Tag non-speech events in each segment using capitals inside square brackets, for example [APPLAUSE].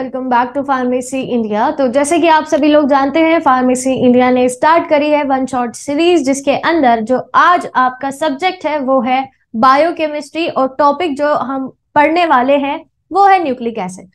Welcome back to pharmacy India तो जैसे कि आप सभी लोग जानते हैं फार्मेसी इंडिया ने स्टार्ट करी है वन शॉट सीरीज जिसके अंदर जो आज आपका सब्जेक्ट है वो है बायोकेमिस्ट्री और टॉपिक जो हम पढ़ने वाले हैं वो है न्यूक्लिक एसिड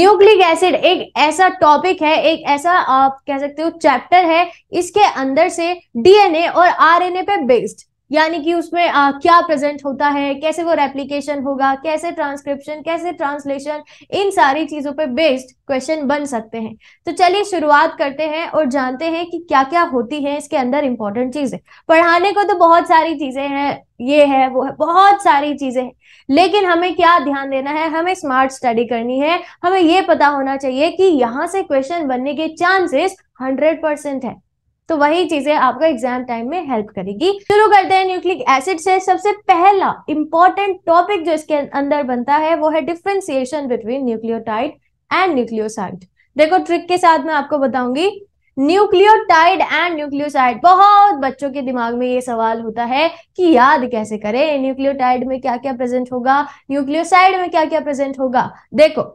न्यूक्लिक एसिड एक ऐसा टॉपिक है एक ऐसा आप कह सकते हो चैप्टर है इसके अंदर से डीएनए और आरएनए पे बेस्ड यानी कि उसमें आ, क्या प्रेजेंट होता है कैसे वो रेप्लीकेशन होगा कैसे ट्रांसक्रिप्शन कैसे ट्रांसलेशन इन सारी चीजों पे बेस्ड क्वेश्चन बन सकते हैं तो चलिए शुरुआत करते हैं और जानते हैं कि क्या क्या होती है इसके अंदर इंपॉर्टेंट चीजें पढ़ाने को तो बहुत सारी चीजें हैं ये है वो है बहुत सारी चीजें हैं लेकिन हमें क्या ध्यान देना है हमें स्मार्ट स्टडी करनी है हमें ये पता होना चाहिए कि यहाँ से क्वेश्चन बनने के चांसेस हंड्रेड परसेंट है तो वही चीजें आपका एग्जाम टाइम में हेल्प करेगी शुरू करते हैं न्यूक्लिक एसिड से सबसे पहला इंपॉर्टेंट टॉपिक जो इसके अंदर बनता है वो है differentiation between nucleotide and nucleoside देखो ट्रिक के साथ मैं आपको बताऊंगी न्यूक्लियोटाइड एंड न्यूक्लियोसाइड बहुत बच्चों के दिमाग में ये सवाल होता है कि याद कैसे करें न्यूक्लियोटाइड में क्या क्या प्रेजेंट होगा न्यूक्लियोसाइड में क्या क्या प्रेजेंट होगा देखो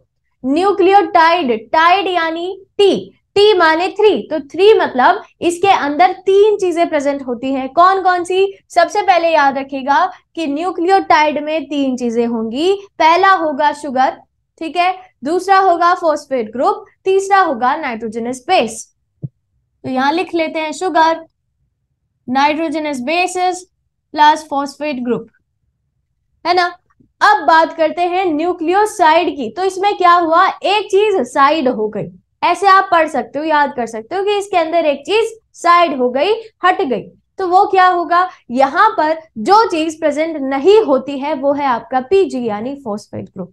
न्यूक्लियोटाइड टाइड यानी टी टी माने थ्री तो थ्री मतलब इसके अंदर तीन चीजें प्रेजेंट होती हैं कौन कौन सी सबसे पहले याद रखेगा कि न्यूक्लियोटाइड में तीन चीजें होंगी पहला होगा शुगर ठीक है दूसरा होगा फोस्फेट ग्रुप तीसरा होगा नाइट्रोजनस बेस तो यहां लिख लेते हैं sugar nitrogenous bases plus phosphate group है ना अब बात करते हैं न्यूक्लियोसाइड की तो इसमें क्या हुआ एक चीज साइड हो गई ऐसे आप पढ़ सकते हो याद कर सकते हो कि इसके अंदर एक चीज साइड हो गई हट गई तो वो क्या होगा यहाँ पर जो चीज प्रेजेंट नहीं होती है वो है आपका पीजी यानी फोस्फेट ग्रुप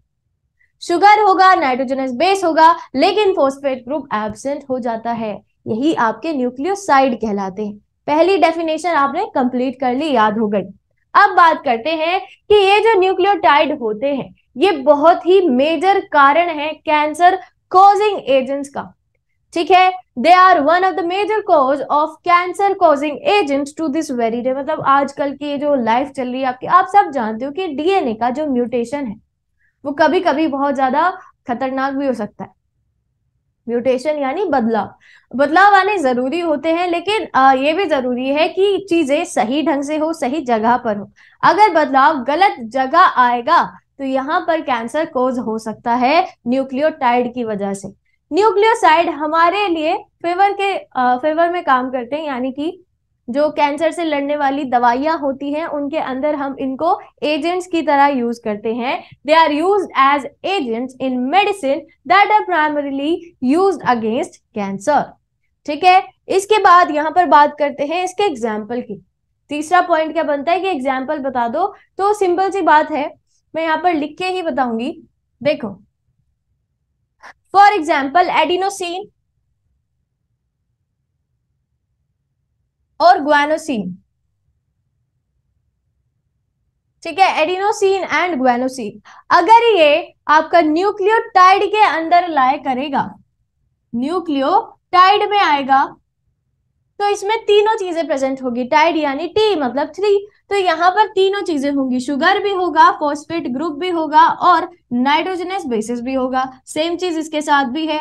शुगर होगा नाइट्रोजनस बेस होगा लेकिन फोस्फेट ग्रुप एबसेंट हो जाता है यही आपके न्यूक्लियोसाइड कहलाते हैं पहली डेफिनेशन आपने कंप्लीट कर ली याद हो गई अब बात करते हैं कि ये जो न्यूक्लियोटाइड होते हैं ये बहुत ही मेजर कारण है कैंसर कॉजिंग एजेंट्स का ठीक है they are one of the major cause of cancer causing agents to this very day मतलब आजकल की जो लाइफ चल रही है आपकी आप सब जानते हो कि डीएनए का जो म्यूटेशन है वो कभी कभी बहुत ज्यादा खतरनाक भी हो सकता है म्यूटेशन यानी बदलाव बदलाव आने जरूरी होते हैं लेकिन आ, ये भी जरूरी है कि चीजें सही ढंग से हो सही जगह पर हो अगर बदलाव गलत जगह आएगा तो यहाँ पर कैंसर कोज हो सकता है न्यूक्लियोटाइड की वजह से न्यूक्लियोसाइड हमारे लिए फेवर के आ, फेवर में काम करते हैं यानी कि जो कैंसर से लड़ने वाली दवाइयां होती हैं उनके अंदर हम इनको एजेंट्स की तरह यूज करते हैं they are use as agents in medicine that are primarily use against cancer ठीक है इसके बाद यहाँ पर बात करते हैं इसके एग्जाम्पल की तीसरा पॉइंट क्या बनता है कि एग्जाम्पल बता दो तो सिंपल सी बात है मैं यहाँ पर लिख के ही बताऊंगी देखो फॉर एग्जाम्पल एडिनोसिन और ग्वानोसिन ठीक है एडिनोसिन एंड ग्वानोसिन अगर ये आपका न्यूक्लियोटाइड के अंदर लाए करेगा न्यूक्लियोटाइड में आएगा तो इसमें तीनों चीजें प्रेजेंट होगी टाइड यानी टी मतलब थ्री तो यहाँ पर तीनों चीजें होंगी शुगर भी होगा फॉस्फेट ग्रुप भी होगा और नाइट्रोजनस बेसिस भी होगा सेम चीज इसके साथ भी है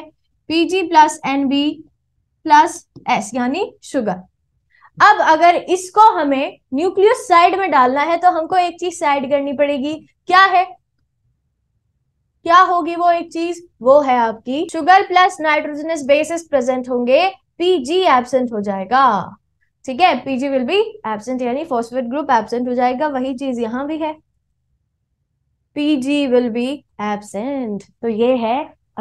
PG plus N B plus S यानी शुगर अब अगर इसको हमें न्यूक्लियस साइड में डालना है तो हमको एक चीज साइड करनी पड़ेगी क्या है क्या होगी वो एक चीज वो है आपकी sugar plus nitrogenous bases present होंगे पीजी एबसेंट हो जाएगा ठीक है पीजी विल बी एबसेंट यानी फॉस्फेट ग्रुप एबसेंट हो जाएगा वही चीज यहाँ भी है पीजी विल बी एबसेंट तो ये है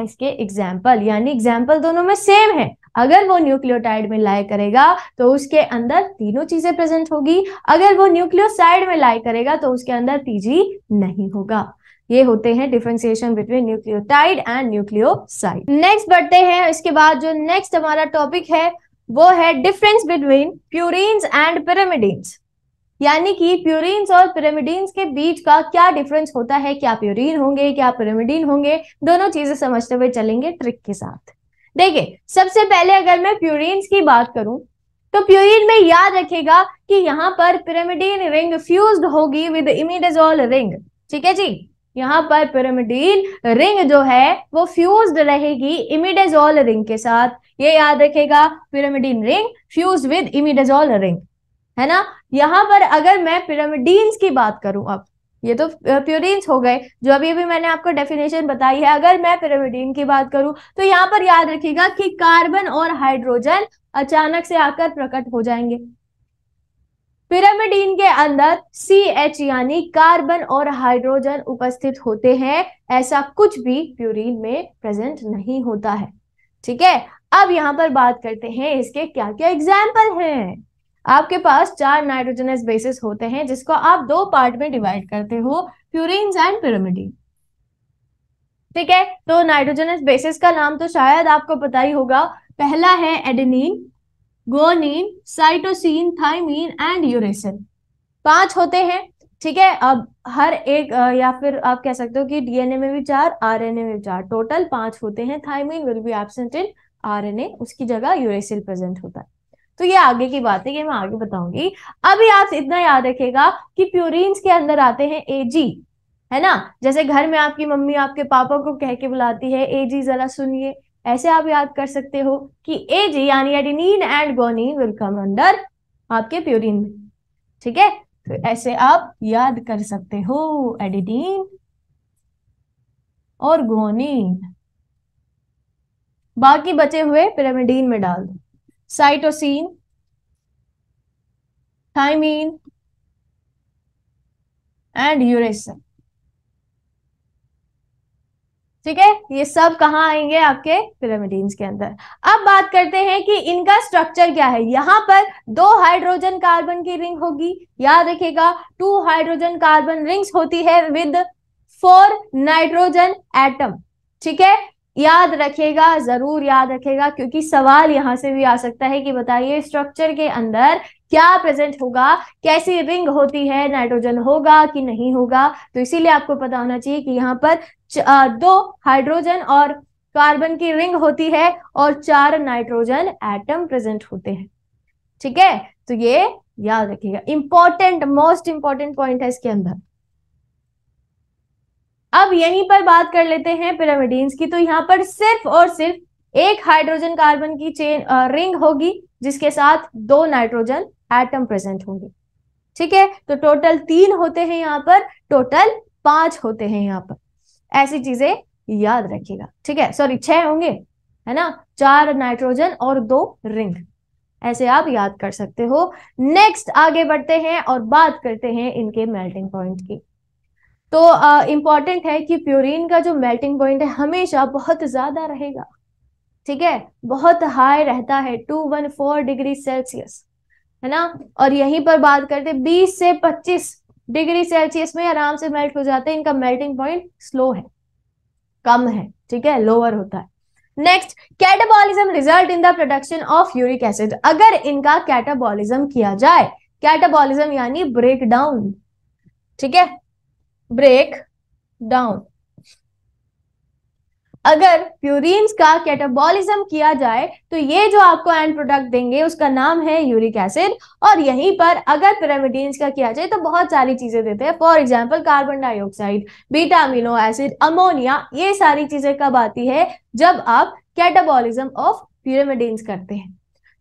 इसके एग्जाम्पल यानी एग्जाम्पल दोनों में सेम है अगर वो न्यूक्लियोटाइड में लाई करेगा तो उसके अंदर तीनों चीजें प्रेजेंट होगी अगर वो न्यूक्लियोसाइड में लाई करेगा तो उसके अंदर पीजी नहीं होगा ये होते हैं differentiation between nucleotide and nucleoside next बढ़ते हैं इसके बाद जो नेक्स्ट हमारा टॉपिक है वो है difference between purines and pyrimidines यानी कि प्यूरिन्स और पिरामिडीन्स के बीच का क्या डिफरेंस होता है क्या प्यूरिन होंगे क्या पिरामिडीन होंगे दोनों चीजें समझते हुए चलेंगे ट्रिक के साथ देखिए सबसे पहले अगर मैं प्यूरिन्स की बात करूं तो प्यूरिन में याद रखेगा कि यहाँ पर पिरामिडीन रिंग फ्यूज होगी विद इमिडेजॉल रिंग ठीक है जी यहाँ पर पिरामिडीन रिंग जो है वो फ्यूज रहेगी इमिडेजोल रिंग के साथ ये याद रखेगा pyrimidine ring fuse with imidazole ring है ना यहाँ पर अगर मैं पिरामिडीन्स की बात करूं अब ये तो प्योरीन्स हो गए जो अभी अभी मैंने आपको डेफिनेशन बताई है अगर मैं पिरामिडीन की बात करूं तो यहाँ पर याद रखिएगा कि कार्बन और हाइड्रोजन अचानक से आकर प्रकट हो जाएंगे पिरामिडीन के अंदर सी एच यानी कार्बन और हाइड्रोजन उपस्थित होते हैं ऐसा कुछ भी प्यूरिन में प्रेजेंट नहीं होता है ठीक है अब यहां पर बात करते हैं इसके क्या क्या एग्जाम्पल हैं आपके पास चार नाइट्रोजनस बेसिस होते हैं जिसको आप दो पार्ट में डिवाइड करते हो प्यूरिन एंड पिरामिडीन ठीक है तो नाइट्रोजनस बेसिस का नाम तो शायद आपको पता ही होगा पहला है adenine guanine cytosine thymine and uracil पांच होते हैं ठीक है अब हर एक या फिर आप कह सकते हो कि डीएनए में भी चार आरएनए में भी चार टोटल पांच होते हैं thymine will be absent in RNA उसकी जगह यूरेसिल प्रेजेंट होता है तो ये आगे की बात है ये मैं आगे बताऊंगी अभी आप इतना याद रखेगा कि प्यूरिन के अंदर आते हैं जी है ना जैसे घर में आपकी मम्मी आपके पापा को कह के बुलाती है जी जरा सुनिए ऐसे आप याद कर सकते हो कि ए जी यानी adenine and guanine will come under आपके प्यूरिन में ठीक है तो ऐसे आप याद कर सकते हो एडिडीन और गोनिन बाकी बचे हुए पिरामिडीन में डाल दो साइटोसिन थाइमीन एंड यूरेसिन ठीक है ये सब कहाँ आएंगे आपके पिरामिडीन्स के अंदर अब बात करते हैं कि इनका स्ट्रक्चर क्या है यहाँ पर दो हाइड्रोजन कार्बन की रिंग होगी याद रखिएगा टू हाइड्रोजन कार्बन रिंग्स होती है विद फोर नाइट्रोजन एटम ठीक है याद रखेगा जरूर याद रखेगा क्योंकि सवाल यहां से भी आ सकता है कि बताइए स्ट्रक्चर के अंदर क्या प्रेजेंट होगा कैसी रिंग होती है नाइट्रोजन होगा कि नहीं होगा तो इसीलिए आपको पता होना चाहिए कि यहाँ पर दो हाइड्रोजन और कार्बन की रिंग होती है और चार नाइट्रोजन एटम प्रेजेंट होते हैं ठीक है तो ये याद रखिएगा इंपॉर्टेंट मोस्ट इंपॉर्टेंट पॉइंट है इसके अंदर अब यहीं पर बात कर लेते हैं पिरामिडीन्स की तो यहाँ पर सिर्फ और सिर्फ एक हाइड्रोजन कार्बन की चेन रिंग होगी जिसके साथ दो नाइट्रोजन एटम प्रेजेंट होंगे ठीक है तो टोटल तीन होते हैं यहाँ पर टोटल पांच होते हैं यहाँ पर ऐसी चीजें याद रखिएगा ठीक है सॉरी छह होंगे है ना चार नाइट्रोजन और दो रिंग ऐसे आप याद कर सकते हो नेक्स्ट आगे बढ़ते हैं और बात करते हैं इनके मेल्टिंग पॉइंट की तो इम्पॉर्टेंट है कि प्योरीन का जो मेल्टिंग पॉइंट है हमेशा बहुत ज्यादा रहेगा ठीक है बहुत हाई रहता है two one four degree Celsius है ना और यहीं पर बात करते बीस से पच्चीस डिग्री सेल्सियस में आराम से मेल्ट हो जाते हैं इनका मेल्टिंग पॉइंट स्लो है कम है ठीक है लोअर होता है next catabolism result in the production of uric acid अगर इनका कैटाबॉलिज्म किया जाए कैटाबॉलिज्म यानी ब्रेक डाउन ठीक है ब्रेक डाउन अगर प्यूरिन्स का कैटाबॉलिज्म किया जाए तो ये जो आपको एंड प्रोडक्ट देंगे उसका नाम है यूरिक एसिड और यहीं पर अगर पिरामिडीन्स का किया जाए तो बहुत सारी चीजें देते हैं for example carbon dioxide beta amino acid ammonia ये सारी चीजें कब आती है जब आप कैटाबॉलिज्म ऑफ पिरामिडीन्स करते हैं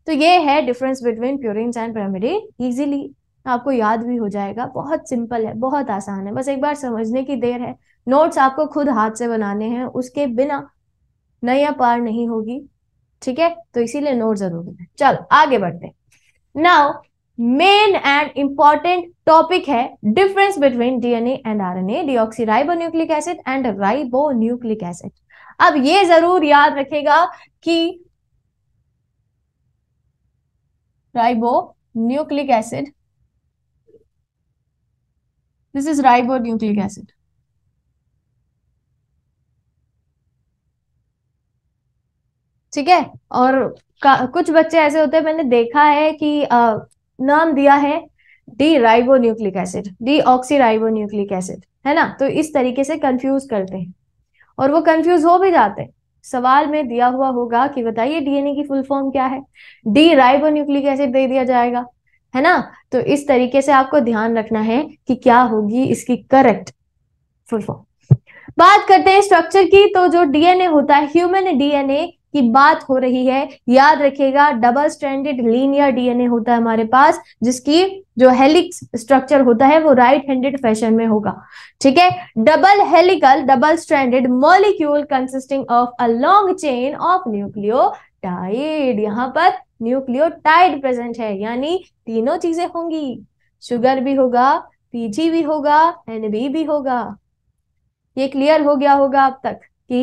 तो ये है difference between purines and pyrimidine easily आपको याद भी हो जाएगा बहुत सिंपल है बहुत आसान है बस एक बार समझने की देर है नोट्स आपको खुद हाथ से बनाने हैं उसके बिना नया पार नहीं होगी ठीक है तो इसीलिए नोट जरूरी है चलो आगे बढ़ते now main and important topic है difference between DNA and RNA nucleic acid and ribo nucleic acid अब ये जरूर याद रखेगा कि ribo nucleic acid This is ribonucleic acid. ठीक है और कुछ बच्चे ऐसे होते हैं मैंने देखा है कि आ, नाम दिया है D ribo nucleic acid ribo nucleic acid है ना तो इस तरीके से कंफ्यूज करते हैं और वो कंफ्यूज हो भी जाते हैं सवाल में दिया हुआ होगा कि बताइए डीएनए की फुल फॉर्म क्या है डी राइबो न्यूक्लिक एसिड दे दिया जाएगा है ना तो इस तरीके से आपको ध्यान रखना है कि क्या होगी इसकी करेक्ट फुल फॉर्म बात करते हैं स्ट्रक्चर की तो जो डीएनए होता है ह्यूमन डीएनए की बात हो रही है याद रखिएगा डबल स्टैंडर्ड लीनियर डीएनए होता है हमारे पास जिसकी जो हेलिक्स स्ट्रक्चर होता है वो राइट हैंडेड फैशन में होगा ठीक है double helical double standard molecule consisting of a long chain of nucleotide यहां पर न्यूक्लियोटाइड प्रेजेंट है यानी तीनों चीजें होंगी शुगर भी होगा पीजी भी होगा एनबी भी होगा ये क्लियर हो गया होगा अब तक कि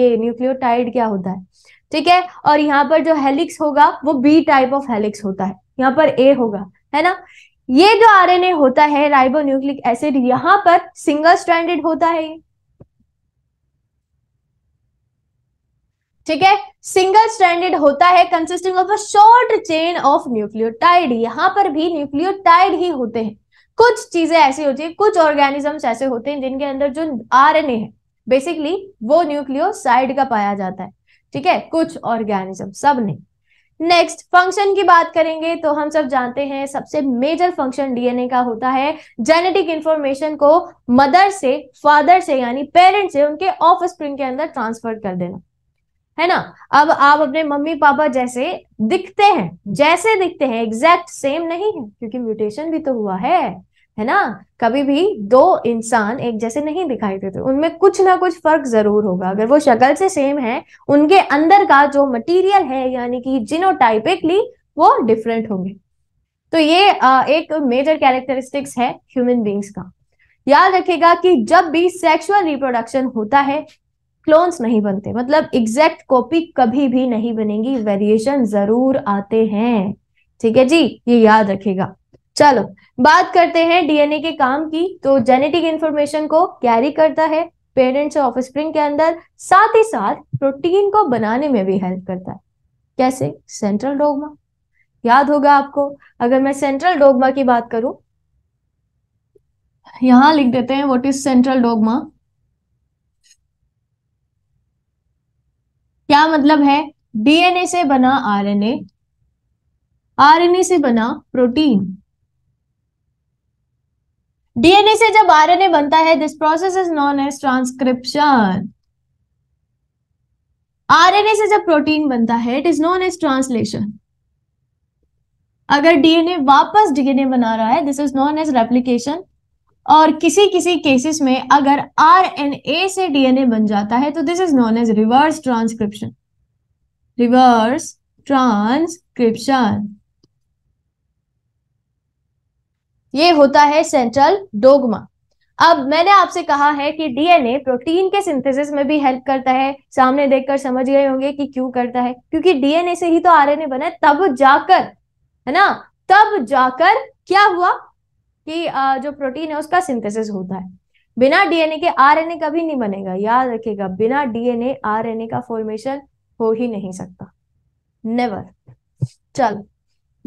ये न्यूक्लियोटाइड क्या होता है ठीक है और यहाँ पर जो हेलिक्स होगा वो बी टाइप ऑफ हेलिक्स होता है यहाँ पर ए होगा है ना ये जो आरएनए होता है राइबो न्यूक्लिक एसिड यहाँ पर सिंगल स्ट्रैंडेड होता है ठीक है सिंगल स्टैंडर्ड होता है consisting of a short chain of nucleotide यहाँ पर भी न्यूक्लियोटाइड ही होते हैं कुछ चीजें ऐसी होती है कुछ ऑर्गेनिजम्स ऐसे होते हैं जिनके अंदर जो आर है बेसिकली वो न्यूक्लियोसाइड का पाया जाता है ठीक है कुछ ऑर्गेनिज्म सब नहीं नेक्स्ट फंक्शन की बात करेंगे तो हम सब जानते हैं सबसे मेजर फंक्शन डीएनए का होता है जेनेटिक इंफॉर्मेशन को मदर से फादर से यानी पेरेंट से उनके ऑफ स्प्रिंग के अंदर ट्रांसफर कर देना है ना अब आप अपने मम्मी पापा जैसे दिखते हैं जैसे दिखते हैं एग्जैक्ट सेम नहीं है क्योंकि म्यूटेशन भी तो हुआ है है ना कभी भी दो इंसान एक जैसे नहीं दिखाई देते उनमें कुछ ना कुछ फर्क जरूर होगा अगर वो शक्ल से सेम है उनके अंदर का जो मटेरियल है यानी कि जिनोटाइपिकली वो डिफरेंट होंगे तो ये एक मेजर कैरेक्टरिस्टिक्स है ह्यूमन बींग्स का याद रखेगा कि जब भी सेक्सुअल रिप्रोडक्शन होता है क्लोन्स नहीं बनते मतलब एग्जैक्ट कॉपी कभी भी नहीं बनेगी वेरिएशन जरूर आते हैं ठीक है जी ये याद रखेगा चलो बात करते हैं डीएनए के काम की तो जेनेटिक इंफॉर्मेशन को कैरी करता है पेरेंट्स और ऑफस्प्रिंग के अंदर साथ ही साथ प्रोटीन को बनाने में भी हेल्प करता है कैसे सेंट्रल डोगमा याद होगा आपको अगर मैं सेंट्रल डोगमा की बात करूं यहां लिख देते हैं व्हाट इज सेंट्रल डोगमा क्या मतलब है डीएनए से बना आरएनए आरएनए से बना प्रोटीन डीएनए से जब आरएनए बनता है this process is known as transcription RNA से जब प्रोटीन बनता है it is known as translation अगर डीएनए वापस डीएनए बना रहा है this is known as replication और किसी किसी केसेस में अगर ए से डीएनए बन जाता है तो this is known as reverse transcription reverse transcription ये होता है सेंट्रल डोगमा अब मैंने आपसे कहा है कि डीएनए प्रोटीन के सिंथेसिस में भी हेल्प करता है सामने देखकर समझ गए होंगे कि क्यों करता है क्योंकि डीएनए से ही तो आरएनए बना है तब जाकर है ना तब जाकर क्या हुआ कि जो प्रोटीन है उसका सिंथेसिस होता है बिना डीएनए के आरएनए कभी नहीं बनेगा याद रखिएगा बिना डीएनए आरएनए का फॉर्मेशन हो ही नहीं सकता नेवर चलो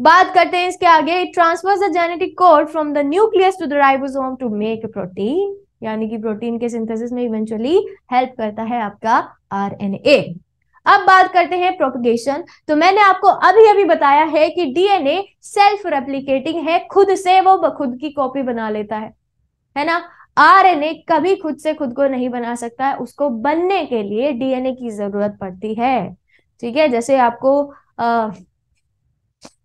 बात करते हैं इसके आगे it transfers the genetic code from the nucleus to the ribosome to make protein यानी कि प्रोटीन के सिंथेसिस में इवेंचुअली हेल्प करता है आपका आरएनए अब बात करते हैं प्रोपगेशन तो मैंने आपको अभी अभी बताया है कि डीएनए सेल्फ रेप्लीकेटिंग है खुद से वो खुद की कॉपी बना लेता है है ना आरएनए कभी खुद से खुद को नहीं बना सकता है उसको बनने के लिए डीएनए की जरूरत पड़ती है ठीक है जैसे आपको अः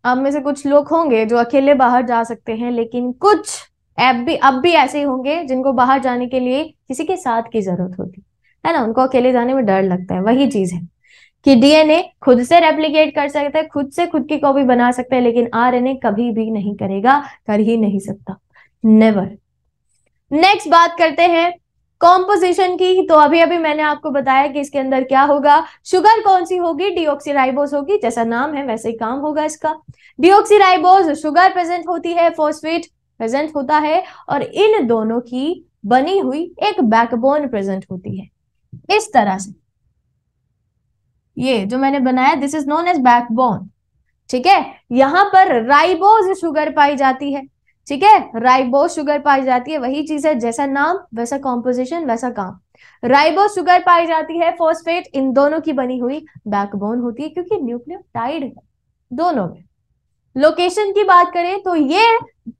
आप में से कुछ लोग होंगे जो अकेले बाहर जा सकते हैं लेकिन कुछ एप भी अब भी ऐसे होंगे जिनको बाहर जाने के लिए किसी के साथ की जरूरत होती है ना उनको अकेले जाने में डर लगता है वही चीज है कि डीएनए खुद से रेप्लीकेट कर सकता है खुद से खुद की कॉपी बना सकता है लेकिन आरएनए कभी भी नहीं करेगा कर ही नहीं सकता नेवर नेक्स्ट बात करते हैं कॉम्पोजिशन की तो अभी अभी मैंने आपको बताया कि इसके अंदर क्या होगा शुगर कौन सी होगी डिओक्सीराइबोस होगी जैसा नाम है वैसे ही काम होगा इसका डिओक्सीराइबोस शुगर प्रेजेंट होती है फोस्फेट प्रेजेंट होता है और इन दोनों की बनी हुई एक बैकबोन प्रेजेंट होती है इस तरह से ये जो मैंने बनाया this is known as backbone ठीक है यहां पर राइबोज शुगर पाई जाती है ठीक है राइबोज शुगर पाई जाती है वही चीज है जैसा नाम वैसा कॉम्पोजिशन वैसा काम राइबो शुगर पाई जाती है फोस्फेट इन दोनों की बनी हुई बैकबोन होती है क्योंकि न्यूक्लियोटाइड है दोनों में लोकेशन की बात करें तो ये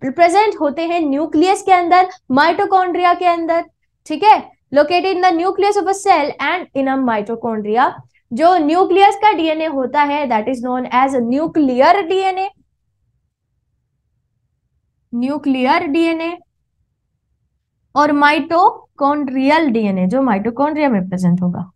प्रेजेंट होते हैं न्यूक्लियस के अंदर माइटोकॉन्ड्रिया के अंदर ठीक है located in the nucleus of a cell and in a mitochondria जो न्यूक्लियस का डीएनए होता है that is known as nuclear DNA nuclear DNA और माइटोकॉन्ड्रियल डीएनए जो माइटोकॉन्ड्रिया में प्रेजेंट होगा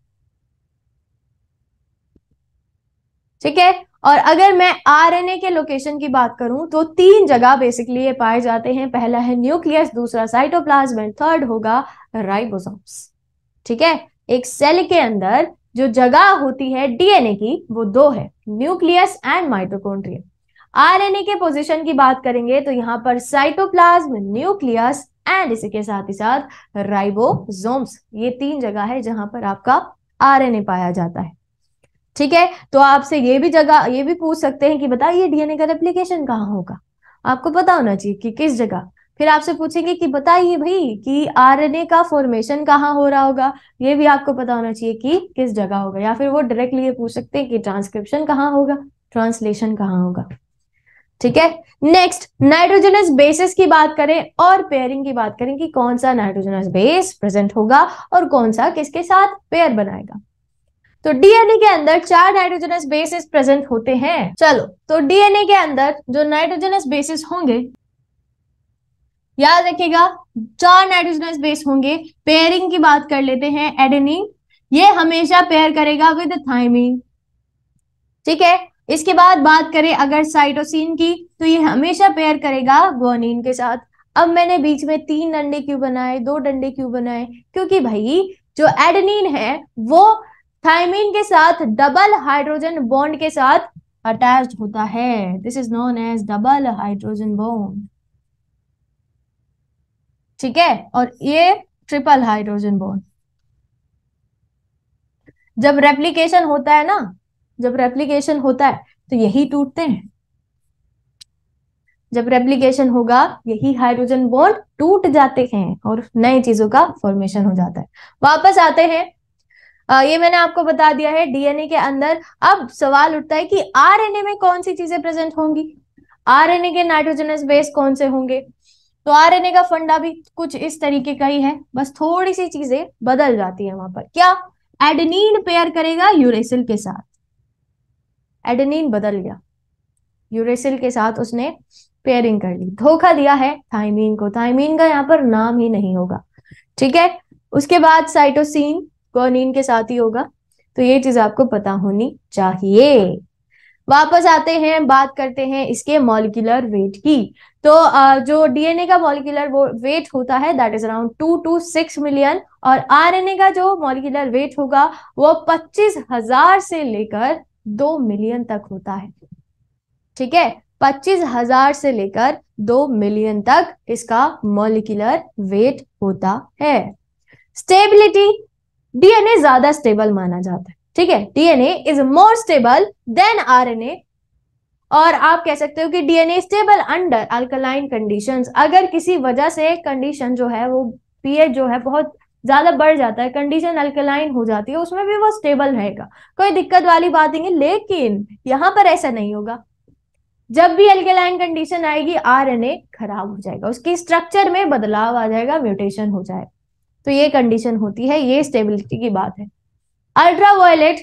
ठीक है और अगर मैं आरएनए के लोकेशन की बात करूं तो तीन जगह बेसिकली ये पाए जाते हैं पहला है न्यूक्लियस दूसरा साइटोप्लाज्म एंड थर्ड होगा राइबोसोम्स ठीक है एक सेल के अंदर जो जगह होती है डीएनए की वो दो है न्यूक्लियस एंड माइटोकॉन्ड्रिया आरएनए के पोजीशन की बात करेंगे तो यहाँ पर साइटोप्लाज्म न्यूक्लियस एंड इसके साथ ही साथ राइबोसोम्स ये तीन जगह है जहां पर आपका आरएनए पाया जाता है ठीक है तो आपसे ये भी जगह ये भी पूछ सकते हैं कि बताइए डीएनए का रेप्लीकेशन कहाँ होगा आपको पता होना चाहिए कि किस जगह फिर आपसे पूछेंगे कि बताइए भाई कि आरएनए का फॉर्मेशन कहाँ हो रहा होगा ये भी आपको पता होना चाहिए कि किस जगह होगा या फिर वो डायरेक्टली ये पूछ सकते हैं कि ट्रांसक्रिप्शन कहाँ होगा ट्रांसलेशन कहाँ होगा ठीक है नेक्स्ट नाइट्रोजनस बेसिस की बात करें और पेयरिंग की बात करें कि कौन सा नाइट्रोजनस बेस प्रेजेंट होगा और कौन सा किसके साथ पेयर बनाएगा तो डीएनए के अंदर चार नाइट्रोजनस बेसिस प्रेजेंट होते हैं चलो तो डीएनए के अंदर जो नाइट्रोजनस बेसिस होंगे याद रखिएगा चार नाइट्रोजनस बेस होंगे पेयरिंग की बात कर लेते हैं एडेनिन ये हमेशा पेयर करेगा विद थाइमिन ठीक है इसके बाद बात करें अगर साइटोसिन की तो ये हमेशा पेयर करेगा गोनिन के साथ अब मैंने बीच में तीन डंडे क्यों बनाए दो डंडे क्यों बनाए क्योंकि भाई जो एडेनिन है वो थाइमिन के साथ डबल हाइड्रोजन बॉन्ड के साथ अटैच होता है this is known as double hydrogen bond ठीक है और ये ट्रिपल हाइड्रोजन बॉन्ड जब रेप्लीकेशन होता है ना जब रेप्लीकेशन होता है तो यही टूटते हैं जब रेप्लीकेशन होगा यही हाइड्रोजन बॉन्ड टूट जाते हैं और नई चीजों का फॉर्मेशन हो जाता है वापस आते हैं आ, ये मैंने आपको बता दिया है डीएनए के अंदर अब सवाल उठता है कि आरएनए में कौन सी चीजें प्रेजेंट होंगी आरएनए के नाइट्रोजनस बेस कौन से होंगे तो आरएनए का फंडा भी कुछ इस तरीके का ही है बस थोड़ी सी चीजें बदल जाती है वहां पर क्या एडेनिन पेयर करेगा यूरेसिल के साथ एडेनिन बदल गया यूरेसिल के साथ उसने पेयरिंग कर ली धोखा दिया है थाइमीन को थाइमीन का यहाँ पर नाम ही नहीं होगा ठीक है उसके बाद साइटोसिन गोनीन के साथ ही होगा तो ये चीज आपको पता होनी चाहिए वापस आते हैं बात करते हैं इसके मॉलिकुलर वेट की तो जो डीएनए का मॉलिकुलर वेट होता है that is around two two six million और आरएनए का जो मॉलिकुलर वेट होगा वो पच्चीस हजार से लेकर दो मिलियन तक होता है ठीक है पच्चीस हजार से लेकर दो मिलियन तक इसका मॉलिकुलर वेट होता है स्टेबिलिटी डीएनए ज्यादा स्टेबल माना जाता है ठीक है DNA is more stable than RNA और आप कह सकते हो कि DNA stable under alkaline conditions अगर किसी वजह से कंडीशन जो है वो पीएच जो है बहुत ज्यादा बढ़ जाता है कंडीशन अल्कलाइन हो जाती है उसमें भी वो स्टेबल रहेगा कोई दिक्कत वाली बात नहीं है लेकिन यहां पर ऐसा नहीं होगा जब भी अल्कलाइन कंडीशन आएगी आरएनए खराब हो जाएगा उसकी स्ट्रक्चर में बदलाव आ जाएगा म्यूटेशन हो जाएगा तो ये कंडीशन होती है ये स्टेबिलिटी की बात है अल्ट्रावायलेट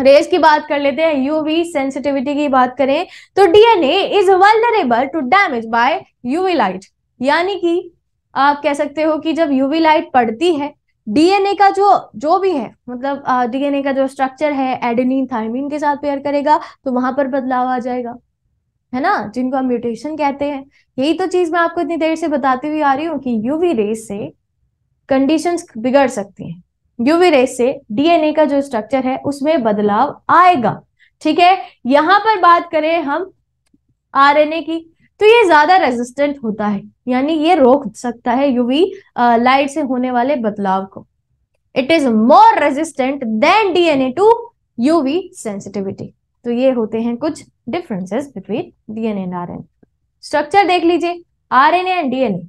रेज की बात कर लेते हैं यूवी सेंसिटिविटी की बात करें तो DNA is able to damage by UV light यानी कि आप कह सकते हो कि जब यूवी लाइट पड़ती है डीएनए का जो जो भी है मतलब डीएनए का जो स्ट्रक्चर है एडेनिन थायमिन के साथ पेयर करेगा तो वहां पर बदलाव आ जाएगा है ना जिनको हम म्यूटेशन कहते हैं यही तो चीज मैं आपको इतनी देर से बताती हुई आ रही हूँ कि यूवी रेस से कंडीशंस बिगड़ सकती हैं यूवी रेस से डीएनए का जो स्ट्रक्चर है उसमें बदलाव आएगा ठीक है यहां पर बात करें हम आरएनए की तो ये ज्यादा रेजिस्टेंट होता है यानी ये रोक सकता है यूवी लाइट से होने वाले बदलाव को it is more resistant than DNA to UV sensitivity तो ये होते हैं कुछ differences between DNA and RNA structure देख लीजिए आरएनए एंड डीएनए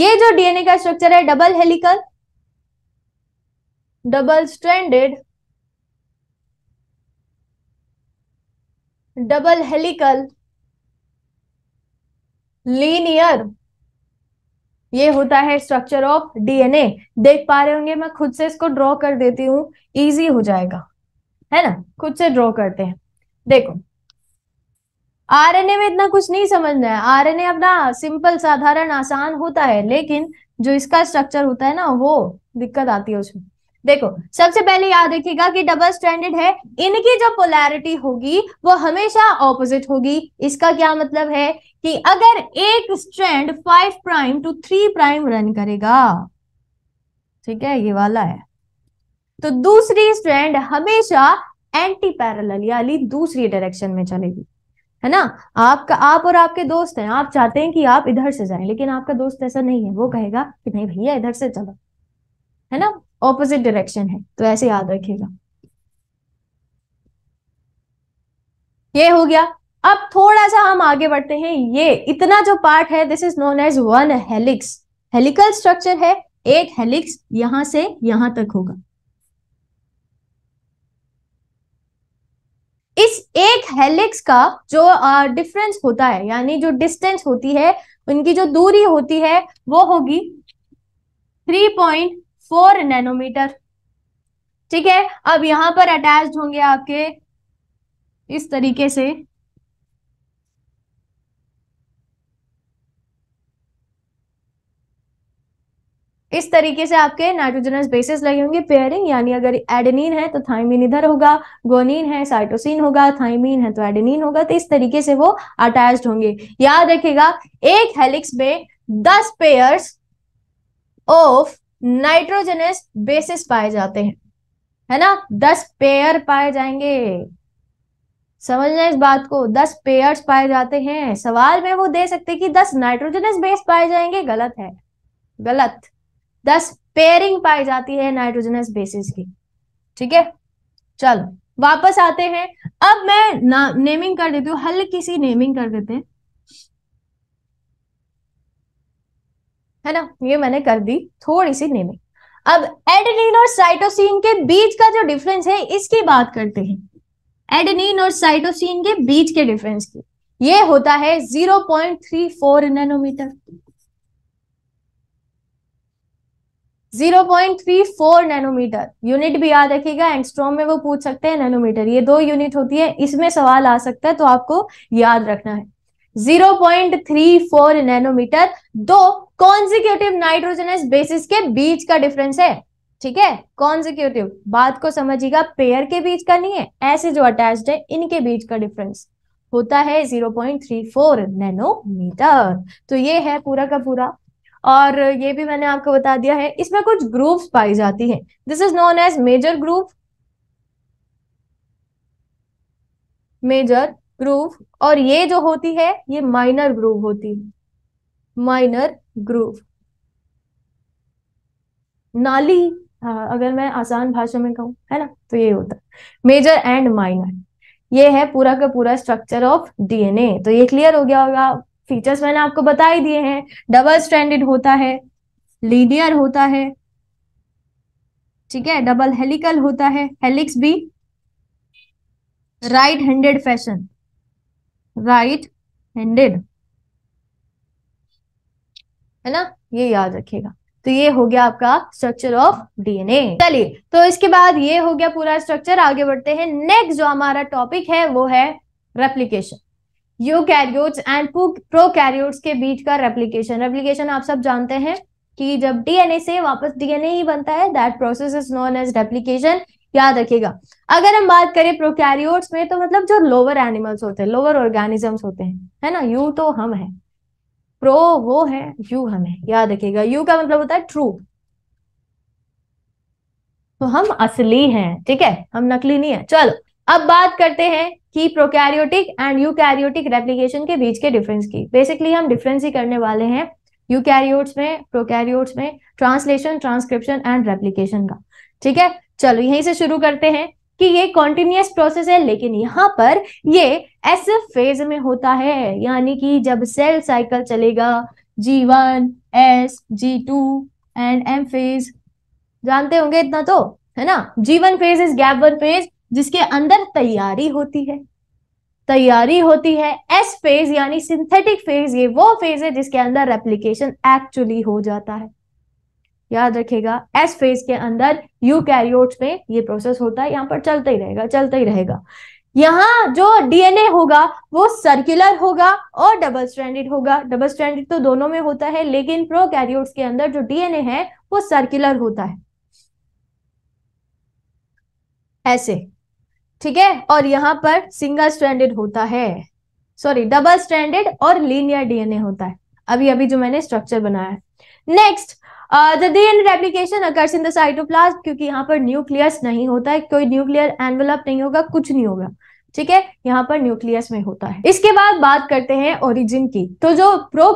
ये जो डीएनए का स्ट्रक्चर है double helical double stranded double helical linear ये होता है स्ट्रक्चर ऑफ डीएनए देख पा रहे होंगे मैं खुद से इसको ड्रॉ कर देती हूँ इजी हो जाएगा है ना खुद से ड्रॉ करते हैं देखो आरएनए में इतना कुछ नहीं समझना है आरएनए अपना सिंपल साधारण आसान होता है लेकिन जो इसका स्ट्रक्चर होता है ना वो दिक्कत आती है उसमें देखो सबसे पहले याद रखिएगा कि डबल स्टैंडर्ड है इनकी जो पोलैरिटी होगी वो हमेशा ऑपोजिट होगी इसका क्या मतलब है कि अगर एक strand five prime to three prime run करेगा ठीक है ये वाला है तो दूसरी स्ट्रैंड हमेशा एंटी पैरल यानी दूसरी डायरेक्शन में चलेगी है ना आपका आप और आपके दोस्त हैं आप चाहते हैं कि आप इधर से जाएं लेकिन आपका दोस्त ऐसा नहीं है वो कहेगा कि नहीं भैया इधर से चलो है ना ऑपोजिट डायरेक्शन है तो ऐसे याद रखिएगा ये हो गया अब थोड़ा सा हम आगे बढ़ते हैं ये इतना जो पार्ट है this is known as one helix helical structure है एक हेलिक्स यहां से यहां तक होगा इस एक हेलिक्स का जो डिफरेंस uh, होता है यानी जो डिस्टेंस होती है उनकी जो दूरी होती है वो होगी थ्री पॉइंट फोर नैनोमीटर ठीक है अब यहां पर अटैच होंगे आपके इस तरीके से इस तरीके से आपके नाइट्रोजनस बेसिस लगे होंगे पेयरिंग यानी अगर एडेनिन है तो थाइमिन इधर होगा गोनिन है साइटोसिन होगा थाइमिन है तो एडेनिन होगा तो इस तरीके से वो अटैच्ड होंगे याद रखिएगा एक हेलिक्स में दस पेयर्स ऑफ नाइट्रोजनस बेसिस पाए जाते हैं है ना दस पेयर पाए जाएंगे समझना इस बात को दस पेयर्स पाए जाते हैं सवाल में वो दे सकते कि दस नाइट्रोजनस बेस पाए जाएंगे गलत है गलत दस पेयरिंग पाई जाती है नाइट्रोजनस बेसिस की ठीक है चलो वापस आते हैं अब मैं ना, नेमिंग कर देती हूँ हल्की सी नेमिंग कर देते हैं है ना ये मैंने कर दी थोड़ी सी नेमिंग अब एडनिन और साइटोसिन के बीच का जो डिफरेंस है इसकी बात करते हैं एडनिन और साइटोसिन के बीच के डिफरेंस की ये होता है 0.34 नैनोमीटर 0.34 नैनोमीटर यूनिट भी याद रखिएगा एंगस्ट्रोम में वो पूछ सकते हैं नैनोमीटर ये दो यूनिट होती है इसमें सवाल आ सकता है तो आपको याद रखना है 0.34 नैनोमीटर दो कॉन्जिक्यूटिव नाइट्रोजनस बेसिस के बीच का डिफरेंस है ठीक है कॉन्जिक्यूटिव बात को समझिएगा पेयर के बीच का नहीं है ऐसे जो अटैच है इनके बीच का डिफरेंस होता है 0.34 नैनोमीटर तो ये है पूरा का पूरा और ये भी मैंने आपको बता दिया है इसमें कुछ ग्रुप्स पाई जाती हैं this is known as major group major group और ये जो होती है ये माइनर ग्रुप होती है माइनर ग्रूव नाली हाँ अगर मैं आसान भाषा में कहूं है ना तो ये होता है मेजर एंड माइनर ये है पूरा का पूरा स्ट्रक्चर ऑफ डीएनए तो ये क्लियर हो गया होगा फीचर्स मैंने आपको बता ही दिए हैं डबल स्टैंडर्ड होता है लीनियर होता है ठीक है डबल हेलिकल होता है हेलिक्स भी right handed fashion right handed है ना ये याद रखेगा तो ये हो गया आपका स्ट्रक्चर ऑफ डीएनए चलिए तो इसके बाद ये हो गया पूरा स्ट्रक्चर आगे बढ़ते हैं नेक्स्ट जो हमारा टॉपिक है वो है रेप्लीकेशन यूकैरियोट्स एंड प्रोकैरियोट्स के बीच का रेप्लीकेशन रेप्लीकेशन आप सब जानते हैं कि जब डीएनए से वापस डीएनए ही बनता है that process is known as replication याद रखिएगा अगर हम बात करें प्रोकैरियोट्स में तो मतलब जो लोअर एनिमल्स होते हैं लोअर ऑर्गेनिजम्स होते हैं है ना यू तो हम है प्रो वो है यू हमें याद रखिएगा यू का मतलब होता है ट्रू तो हम असली हैं ठीक है हम नकली नहीं है चलो अब बात करते हैं कि प्रोकैरियोटिक एंड यूकैरियोटिक रेप्लिकेशन के बीच के डिफरेंस की बेसिकली हम डिफरेंस ही करने वाले हैं यूकैरियोट्स में प्रोकैरियोट्स में ट्रांसलेशन ट्रांसक्रिप्शन एंड रेप्लिकेशन का ठीक है चलो यहीं से शुरू करते हैं कि ये कॉन्टिन्यूस प्रोसेस है लेकिन यहाँ पर ये एस फेज में होता है यानी कि जब सेल साइकिल चलेगा G one S G two and M phase जानते होंगे इतना तो है ना G one phase is gap one phase जिसके अंदर तैयारी होती है तैयारी होती है एस फेज यानी सिंथेटिक फेज ये वो फेज है जिसके अंदर रेप्लीकेशन एक्चुअली हो जाता है याद रखेगा एस फेज के अंदर यू कैरियोट्स में ये प्रोसेस होता है यहाँ पर चलता ही रहेगा चलता ही रहेगा यहाँ जो डीएनए होगा वो सर्कुलर होगा और डबल स्टैंडर्ड होगा डबल स्टैंडर्ड तो दोनों में होता है लेकिन प्रो के अंदर जो डीएनए है वो सर्कुलर होता है ऐसे ठीक है और यहां पर सिंगल स्टैंडर्ड होता है सॉरी डबल स्टैंडर्ड और लीनियर डीएनए होता है अभी अभी जो मैंने स्ट्रक्चर बनाया है next replication occurs in the cytoplasm क्योंकि यहाँ पर न्यूक्लियस नहीं होता है कोई न्यूक्लियर एनवलप नहीं होगा कुछ नहीं होगा ठीक है यहाँ पर न्यूक्लियस में होता है इसके बाद बात करते हैं ओरिजिन की तो जो प्रो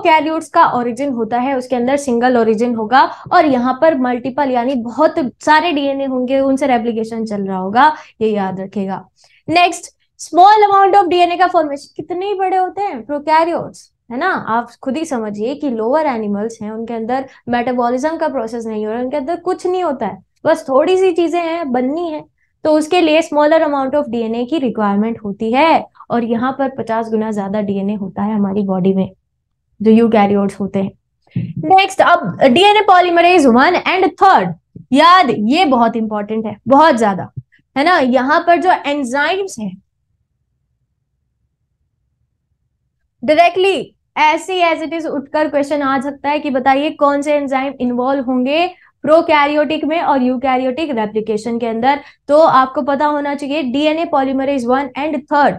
का ओरिजिन होता है उसके अंदर सिंगल ओरिजिन होगा और यहाँ पर मल्टीपल यानी बहुत सारे डीएनए होंगे उनसे रेप्लीकेशन चल रहा होगा ये याद रखेगा next small amount of DNA का फॉर्मेशन कितने बड़े होते हैं प्रो है ना आप खुद ही समझिए कि लोअर एनिमल्स हैं उनके अंदर मेटाबॉलिज्म का प्रोसेस नहीं हो रहा उनके अंदर कुछ नहीं होता है बस थोड़ी सी चीजें हैं बननी है तो उसके लिए स्मॉलर अमाउंट ऑफ डीएनए की रिक्वायरमेंट होती है और यहाँ पर पचास गुना ज्यादा डीएनए होता है हमारी बॉडी में जो यू कैरियोर्स होते हैं नेक्स्ट अब DNA polymerase one and third याद ये बहुत इंपॉर्टेंट है बहुत ज्यादा है ना यहाँ पर जो एंजाइम्स हैं डायरेक्टली ऐसे एज इट इज उठकर क्वेश्चन आ सकता है कि बताइए कौन से एंजाइम इन्वॉल्व होंगे प्रोकैरियोटिक में और यूकैरियोटिक रेप्लिकेशन के अंदर तो आपको पता होना चाहिए DNA polymerase one and third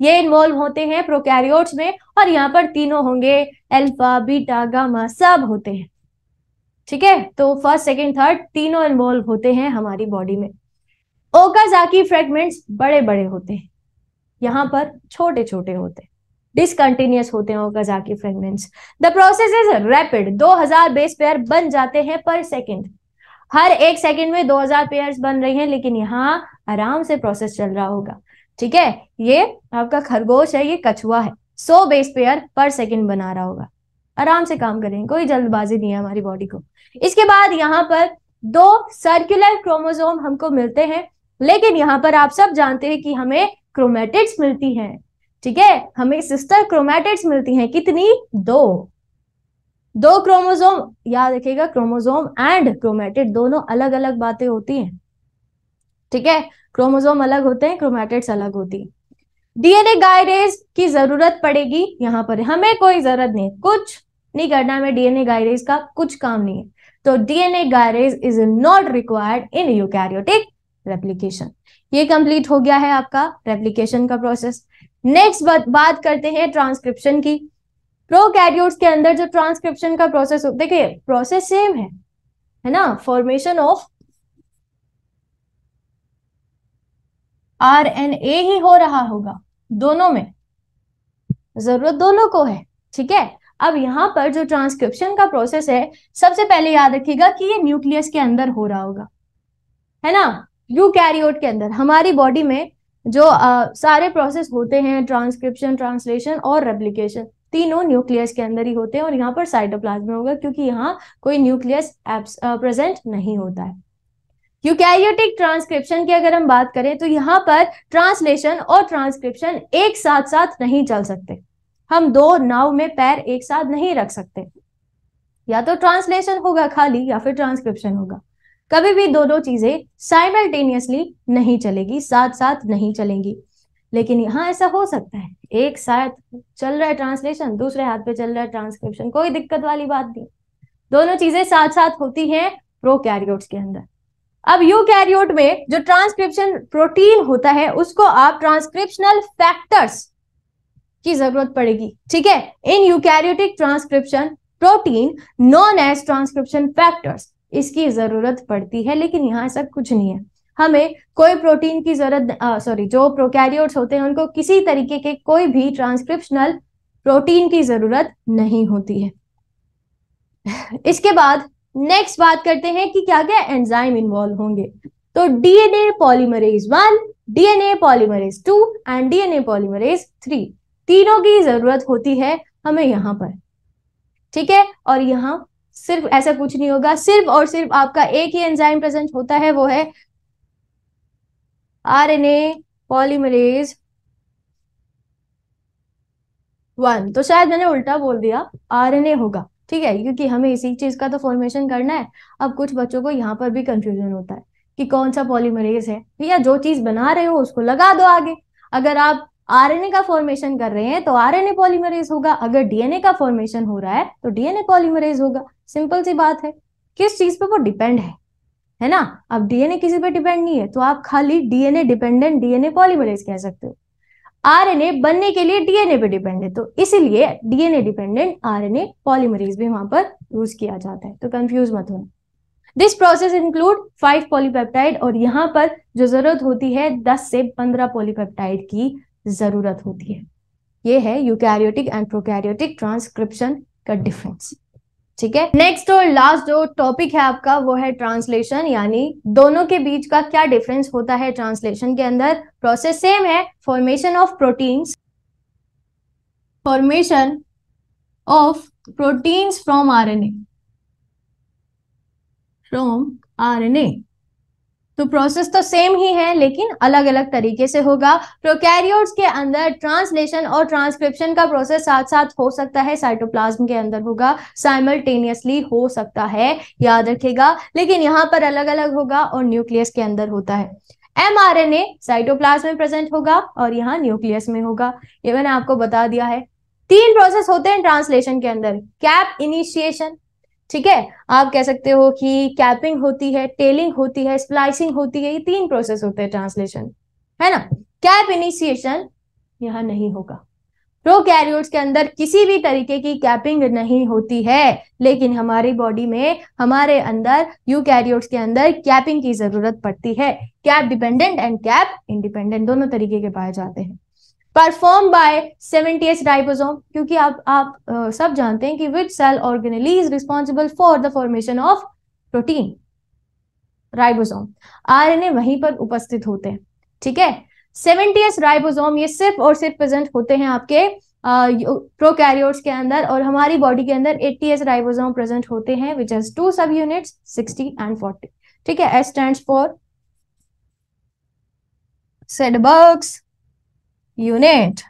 ये इन्वॉल्व होते हैं प्रोकैरियोट्स में और यहाँ पर तीनों होंगे अल्फा बीटा गामा सब होते हैं ठीक है तो फर्स्ट सेकंड थर्ड तीनों इन्वॉल्व होते हैं हमारी बॉडी में ओकाजाकी फ्रेगमेंट्स बड़े बड़े होते हैं यहाँ पर छोटे छोटे होते हैं डिसकंटिन्यूस होते हैं Okazaki fragments the process is rapid 2000 base pair बन जाते हैं पर सेकंड हर एक सेकंड में 2000 पेयर बन रही हैं लेकिन यहाँ आराम से प्रोसेस चल रहा होगा ठीक है ये आपका खरगोश है ये कछुआ है सो बेस पेयर पर सेकंड बना रहा होगा आराम से काम करें कोई जल्दबाजी नहीं है हमारी बॉडी को इसके बाद यहाँ पर दो सर्कुलर क्रोमोजोम हमको मिलते हैं लेकिन यहाँ पर आप सब जानते हैं कि हमें क्रोमेटिक्स मिलती हैं ठीक है हमें सिस्टर क्रोमैटिड्स मिलती हैं कितनी दो दो क्रोमोजोम याद रखिएगा क्रोमोजोम एंड क्रोमैटिड दोनों अलग अलग बातें होती हैं ठीक है क्रोमोजोम अलग होते हैं क्रोमैटिड्स अलग होती है डीएनए गायरेज की जरूरत पड़ेगी यहां पर हमें कोई जरूरत नहीं कुछ नहीं करना हमें डीएनए गायरेज का कुछ काम नहीं है तो DNA gyrase is not required in eukaryotic replication ये कंप्लीट हो गया है आपका रेप्लीकेशन का प्रोसेस नेक्स्ट बात करते हैं ट्रांसक्रिप्शन की प्रोकैरियोट्स के अंदर जो ट्रांसक्रिप्शन का प्रोसेस देखिए प्रोसेस सेम है है ना फॉर्मेशन ऑफ आरएनए ही हो रहा होगा दोनों में जरूरत दोनों को है ठीक है अब यहां पर जो ट्रांसक्रिप्शन का प्रोसेस है सबसे पहले याद रखिएगा कि ये न्यूक्लियस के अंदर हो रहा होगा है ना यू के अंदर हमारी बॉडी में जो आ, सारे प्रोसेस होते हैं ट्रांसक्रिप्शन ट्रांसलेशन और रेप्लीकेशन तीनों न्यूक्लियस के अंदर ही होते हैं और यहाँ पर साइटोप्लाज्म होगा क्योंकि यहाँ कोई न्यूक्लियस प्रेजेंट नहीं होता है यूकैरियोटिक ट्रांसक्रिप्शन की अगर हम बात करें तो यहाँ पर ट्रांसलेशन और ट्रांसक्रिप्शन एक साथ साथ नहीं चल सकते हम दो नाव में पैर एक साथ नहीं रख सकते या तो ट्रांसलेशन होगा खाली या फिर ट्रांसक्रिप्शन होगा कभी भी दोनों चीजें साइमल्टेनियसली नहीं चलेगी साथ साथ नहीं चलेंगी लेकिन यहाँ ऐसा हो सकता है एक साथ चल रहा है ट्रांसलेशन दूसरे हाथ पे चल रहा है ट्रांसक्रिप्शन कोई दिक्कत वाली बात नहीं दोनों चीजें साथ साथ होती हैं प्रोकैरियोट्स के अंदर अब यूकैरियोट में जो ट्रांसक्रिप्शन प्रोटीन होता है उसको आप ट्रांसक्रिप्शनल फैक्टर्स की जरूरत पड़ेगी ठीक है in eukaryotic transcription protein known as transcription factors इसकी जरूरत पड़ती है लेकिन यहाँ ऐसा कुछ नहीं है हमें कोई प्रोटीन की जरूरत सॉरी जो प्रोकैरियोट्स होते हैं उनको किसी तरीके के कोई भी ट्रांसक्रिप्शनल प्रोटीन की जरूरत नहीं होती है [LAUGHS] इसके बाद नेक्स्ट बात करते हैं कि क्या क्या एंजाइम इन्वॉल्व होंगे तो DNA polymerase one DNA polymerase two and DNA polymerase three तीनों की जरूरत होती है हमें यहां पर ठीक है और यहां सिर्फ ऐसा कुछ नहीं होगा सिर्फ और सिर्फ आपका एक ही एंजाइम प्रेजेंट होता है वो है आरएनए पॉलीमरेज वन तो शायद मैंने उल्टा बोल दिया आरएनए होगा ठीक है क्योंकि हमें इसी चीज का तो फॉर्मेशन करना है अब कुछ बच्चों को यहाँ पर भी कंफ्यूजन होता है कि कौन सा पॉलीमरेज है या जो चीज बना रहे हो उसको लगा दो आगे अगर आप आरएनए का फॉर्मेशन कर रहे हैं तो आरएनए पॉलीमरेज होगा अगर डीएनए का फॉर्मेशन हो रहा है तो डीएनए पॉलीमरेज होगा सिंपल सी बात है किस चीज पे वो डिपेंड है है ना अब डीएनए किसी पे डिपेंड नहीं है तो आप खाली डीएनए डिपेंडेंट डीएनए पॉलीमरेज कह सकते हो आरएनए बनने के लिए डीएनए पे डिपेंड है तो इसीलिए डीएनए डिपेंडेंट आरएनए पॉलीमरेज भी वहां पर यूज किया जाता है तो कंफ्यूज मत होना this process include five polypeptide और यहां पर जो जरूरत होती है दस से पंद्रह पॉलीपेप्टाइड की जरूरत होती है ये है यूकैरियोटिक एंड प्रोकैरियोटिक ट्रांसक्रिप्शन का डिफरेंस ठीक है नेक्स्ट और लास्ट जो टॉपिक है आपका वो है ट्रांसलेशन यानी दोनों के बीच का क्या डिफरेंस होता है ट्रांसलेशन के अंदर प्रोसेस सेम है formation of proteins formation of proteins from RNA from RNA तो प्रोसेस तो सेम ही है लेकिन अलग अलग तरीके से होगा प्रोकैरियोट्स के अंदर ट्रांसलेशन और ट्रांसक्रिप्शन का प्रोसेस साथ साथ हो सकता है साइटोप्लाज्म के अंदर होगा साइमल्टेनियसली हो सकता है याद रखेगा लेकिन यहाँ पर अलग अलग होगा और न्यूक्लियस के अंदर होता है एम ए साइटोप्लाज्म में प्रेजेंट होगा और यहाँ न्यूक्लियस में होगा ये मैंने आपको बता दिया है तीन प्रोसेस होते हैं ट्रांसलेशन के अंदर कैप इनिशिएशन ठीक है आप कह सकते हो कि कैपिंग होती है टेलिंग होती है स्प्लाइसिंग होती है ये तीन प्रोसेस होते हैं ट्रांसलेशन है ना कैप इनिशिएशन यहां नहीं होगा प्रोकैरियोट्स के अंदर किसी भी तरीके की कैपिंग नहीं होती है लेकिन हमारी बॉडी में हमारे अंदर यूकैरियोट्स के अंदर कैपिंग की जरूरत पड़ती है cap dependent and cap independent दोनों तरीके के पाए जाते हैं परफॉर्म बाय 70s राइबोसोम क्योंकि आप आप uh, सब जानते हैं कि which cell organelle is responsible for the formation of protein ribosome RNA वहीं पर उपस्थित होते हैं ठीक है एस राइबोसोम ये सिर्फ और सिर्फ प्रेजेंट होते हैं आपके प्रोकैरियोट्स के अंदर और हमारी बॉडी के अंदर एट्टी एस राइबोसोम प्रेजेंट होते हैं which as two subunit sixty and forty ठीक है S stand for Svedbergs unit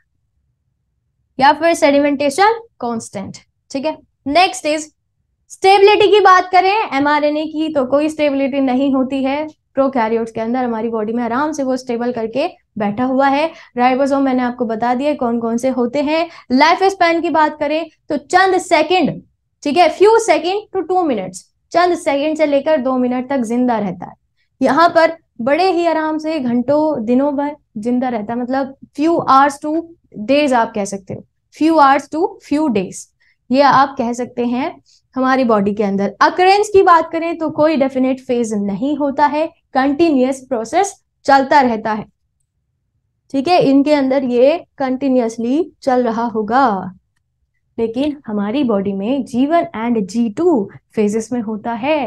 या फिर सेडिमेंटेशन कांस्टेंट ठीक है नेक्स्ट इज स्टेबिलिटी की बात करें एमआरएनए की तो कोई स्टेबिलिटी नहीं होती है प्रोकैरियोट्स के अंदर हमारी बॉडी में आराम से वो स्टेबल करके बैठा हुआ है राइबोसोम मैंने आपको बता दिया कौन कौन से होते हैं लाइफ स्पैन की बात करें तो चंद सेकेंड ठीक है few second to two minutes चंद सेकेंड से लेकर दो मिनट तक जिंदा रहता है यहाँ पर बड़े ही आराम से घंटों दिनों भर जिंदा रहता है मतलब फ्यू आवर्स टू डेज आप कह सकते हो few hours to few days ये आप कह सकते हैं हमारी बॉडी के अंदर अक्रेंस की बात करें तो कोई डेफिनेट फेज नहीं होता है कंटिन्यूस प्रोसेस चलता रहता है ठीक है इनके अंदर ये कंटिन्यूसली चल रहा होगा लेकिन हमारी बॉडी में जीवन एंड जी टू फेजेस में होता है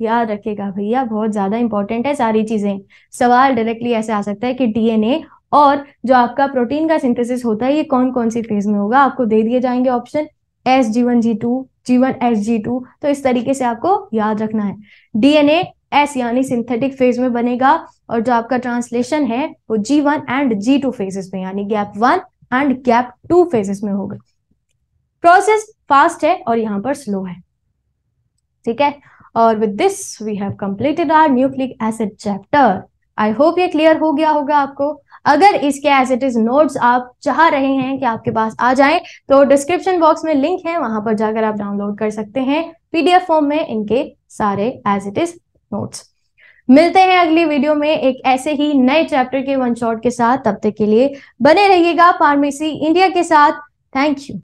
याद रखेगा भैया बहुत ज्यादा इंपॉर्टेंट है सारी चीजें सवाल डायरेक्टली ऐसे आ सकता है कि डीएनए और जो आपका प्रोटीन का सिंथेसिस होता है ये कौन कौन सी फेज में होगा आपको दे दिए जाएंगे option S G one G two G one S G two तो इस तरीके से आपको याद रखना है डीएनए एस यानी सिंथेटिक फेज में बनेगा और जो आपका ट्रांसलेशन है वो G one and G two phases में यानी gap one and gap two phases में होगा प्रोसेस फास्ट है और यहां पर स्लो है ठीक है और with this we have completed our nucleic acid chapter I hope ये क्लियर हो गया होगा आपको अगर इसके एज इट इज नोट्स आप चाह रहे हैं कि आपके पास आ जाएं तो डिस्क्रिप्शन बॉक्स में लिंक है वहां पर जाकर आप डाउनलोड कर सकते हैं पीडीएफ फॉर्म में इनके सारे एज इट इज नोट्स मिलते हैं अगली वीडियो में एक ऐसे ही नए चैप्टर के वन शॉट के साथ तब तक के लिए बने रहिएगा फार्मेसी इंडिया के साथ थैंक यू